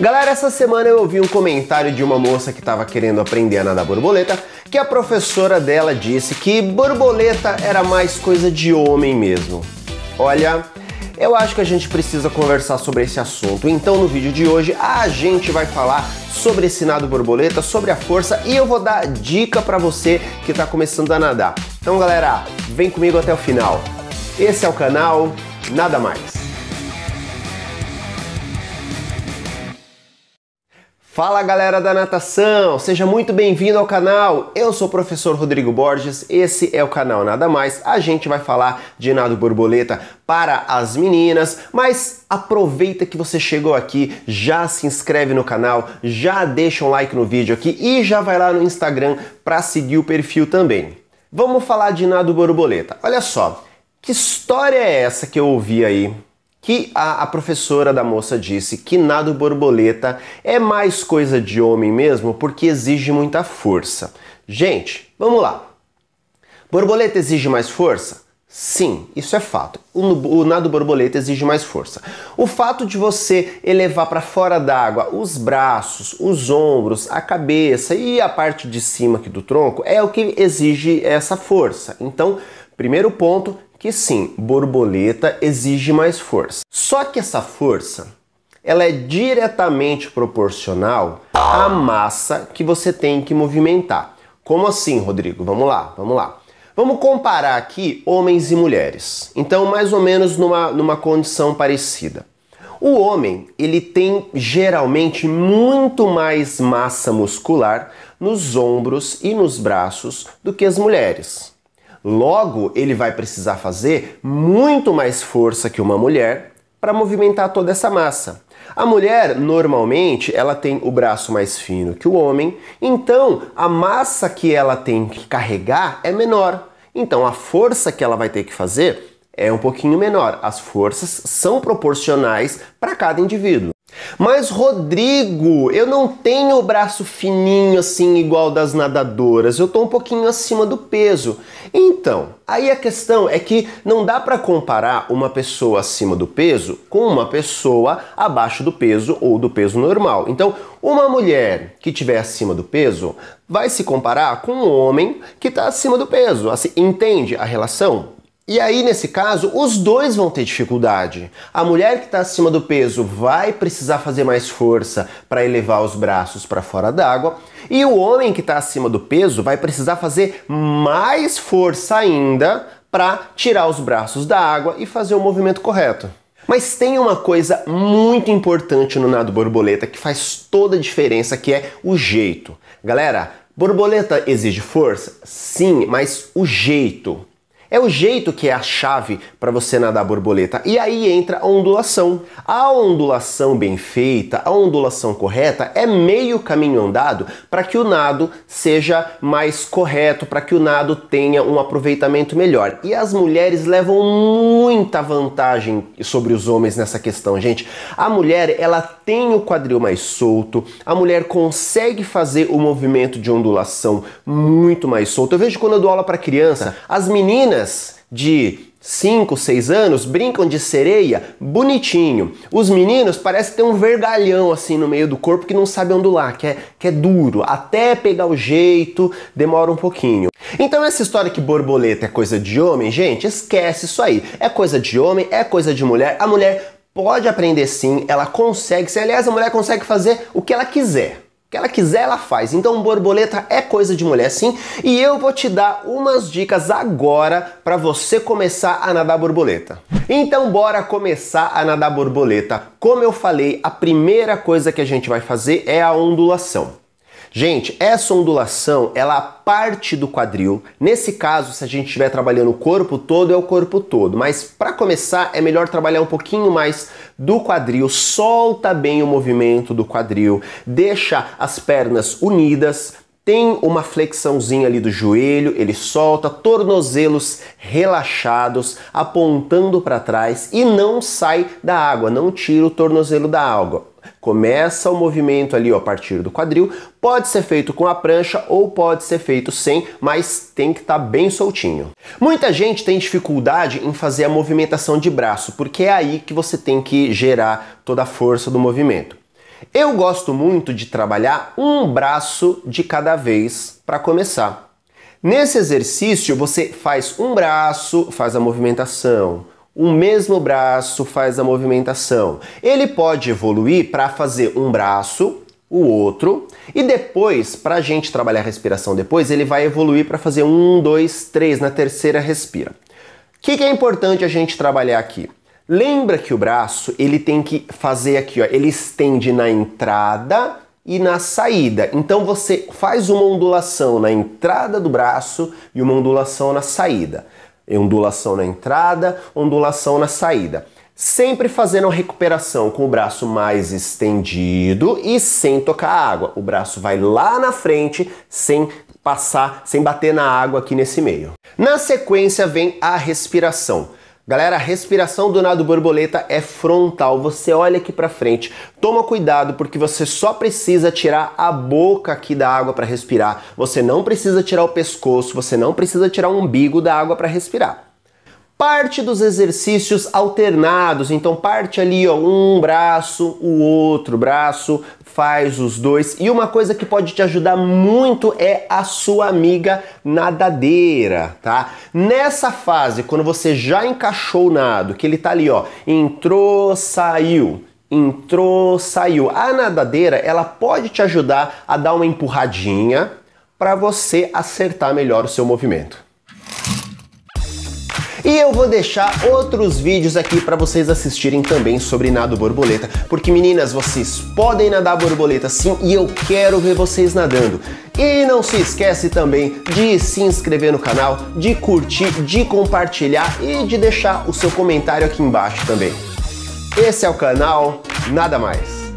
Galera, essa semana eu ouvi um comentário de uma moça que estava querendo aprender a nadar borboleta, que a professora dela disse que borboleta era mais coisa de homem mesmo. Olha, eu acho que a gente precisa conversar sobre esse assunto. Então, no vídeo de hoje, a gente vai falar sobre esse nado borboleta, sobre a força e eu vou dar dica para você que está começando a nadar. Então, galera, vem comigo até o final. Esse é o canal Nada Mais. Fala galera da natação, seja muito bem-vindo ao canal. Eu sou o professor Rodrigo Borges, esse é o canal Nada Mais. A gente vai falar de nado borboleta para as meninas, mas aproveita que você chegou aqui, já se inscreve no canal, já deixa um like no vídeo aqui e já vai lá no Instagram para seguir o perfil também. Vamos falar de nado borboleta. Olha só, que história é essa que eu ouvi aí? que a, a, professora da moça disse que nado borboleta é mais coisa de homem mesmo porque exige muita força. Gente, vamos lá. Borboleta exige mais força? Sim, isso é fato. O, o nado borboleta exige mais força. O fato de você elevar para fora d'água os braços, os ombros, a cabeça e a parte de cima aqui do tronco é o que exige essa força. Então, primeiro ponto, que sim, borboleta exige mais força. Só que essa força ela é diretamente proporcional à massa que você tem que movimentar. Como assim, Rodrigo? Vamos lá, vamos lá. Vamos comparar aqui homens e mulheres. Então, mais ou menos numa, numa condição parecida. O homem, ele tem geralmente muito mais massa muscular nos ombros e nos braços do que as mulheres. Logo, ele vai precisar fazer muito mais força que uma mulher para movimentar toda essa massa. A mulher, normalmente, ela tem o braço mais fino que o homem, então a massa que ela tem que carregar é menor. Então a força que ela vai ter que fazer é um pouquinho menor. As forças são proporcionais para cada indivíduo. Mas Rodrigo, eu não tenho o braço fininho assim igual das nadadoras, eu tô um pouquinho acima do peso. Então, aí a questão é que não dá para comparar uma pessoa acima do peso com uma pessoa abaixo do peso ou do peso normal. Então, uma mulher que tiver acima do peso vai se comparar com um homem que está acima do peso. Assim, entende a relação? E aí, nesse caso, os dois vão ter dificuldade. A mulher que está acima do peso vai precisar fazer mais força para elevar os braços para fora d'água, e o homem que está acima do peso vai precisar fazer mais força ainda para tirar os braços da água e fazer o movimento correto. Mas tem uma coisa muito importante no nado borboleta que faz toda a diferença, que é o jeito. Galera, borboleta exige força? Sim, mas o jeito. É o jeito que é a chave para você nadar borboleta. E aí entra a ondulação. A ondulação bem feita, a ondulação correta é meio caminho andado para que o nado seja mais correto, para que o nado tenha um aproveitamento melhor. E as mulheres levam muita vantagem sobre os homens nessa questão, gente. A mulher, ela tem o quadril mais solto, a mulher consegue fazer o movimento de ondulação muito mais solto. Eu vejo quando eu dou aula para criança, tá. as meninas meninas de 5, 6 anos brincam de sereia bonitinho. Os meninos parecem ter um vergalhão assim no meio do corpo que não sabe ondular, que é, que é duro. Até pegar o jeito, demora um pouquinho. Então essa história que borboleta é coisa de homem, gente, esquece isso aí. É coisa de homem, é coisa de mulher. A mulher pode aprender sim, ela consegue. Se, aliás, a mulher consegue fazer o que ela quiser que ela quiser, ela faz. Então, borboleta é coisa de mulher, sim. E eu vou te dar umas dicas agora para você começar a nadar borboleta. Então, bora começar a nadar borboleta. Como eu falei, a primeira coisa que a gente vai fazer é a ondulação. Gente, essa ondulação, ela parte do quadril. Nesse caso, se a gente estiver trabalhando o corpo todo, é o corpo todo. Mas para começar, é melhor trabalhar um pouquinho mais do quadril. Solta bem o movimento do quadril. Deixa as pernas unidas, tem uma flexãozinha ali do joelho, ele solta, tornozelos relaxados, apontando para trás e não sai da água, não tira o tornozelo da água. Começa o movimento ali ó, a partir do quadril, pode ser feito com a prancha ou pode ser feito sem, mas tem que estar tá bem soltinho. Muita gente tem dificuldade em fazer a movimentação de braço, porque é aí que você tem que gerar toda a força do movimento. Eu gosto muito de trabalhar um braço de cada vez para começar. Nesse exercício, você faz um braço, faz a movimentação, um mesmo braço faz a movimentação. Ele pode evoluir para fazer um braço, o outro, e depois, para a gente trabalhar a respiração depois, ele vai evoluir para fazer um, dois, três, na terceira respira. O que, que, é importante a gente trabalhar aqui? Lembra que o braço ele tem que fazer aqui, ó, ele estende na entrada e na saída. Então você faz uma ondulação na entrada do braço e uma ondulação na saída ondulação na entrada, ondulação na saída. Sempre fazendo a recuperação com o braço mais estendido e sem tocar a água. O braço vai lá na frente sem passar, sem bater na água aqui nesse meio. Na sequência vem a respiração. Galera, a respiração do nado borboleta é frontal. Você olha aqui para frente. Toma cuidado porque você só precisa tirar a boca aqui da água para respirar. Você não precisa tirar o pescoço, você não precisa tirar o umbigo da água para respirar parte dos exercícios alternados. Então, parte ali, ó, um braço, o outro braço, faz os dois. E uma coisa que pode te ajudar muito é a sua amiga nadadeira, tá? Nessa fase, quando você já encaixou o nado, que ele tá ali, ó, entrou, saiu entrou, saiu. A nadadeira, ela pode te ajudar a dar uma empurradinha para você acertar melhor o seu movimento. E eu vou deixar outros vídeos aqui para vocês assistirem também sobre nado borboleta, porque meninas, vocês podem nadar borboleta sim e eu quero ver vocês nadando. E não se esquece também de se inscrever no canal, de curtir, de compartilhar e de deixar o seu comentário aqui embaixo também. Esse é o canal Nada Mais.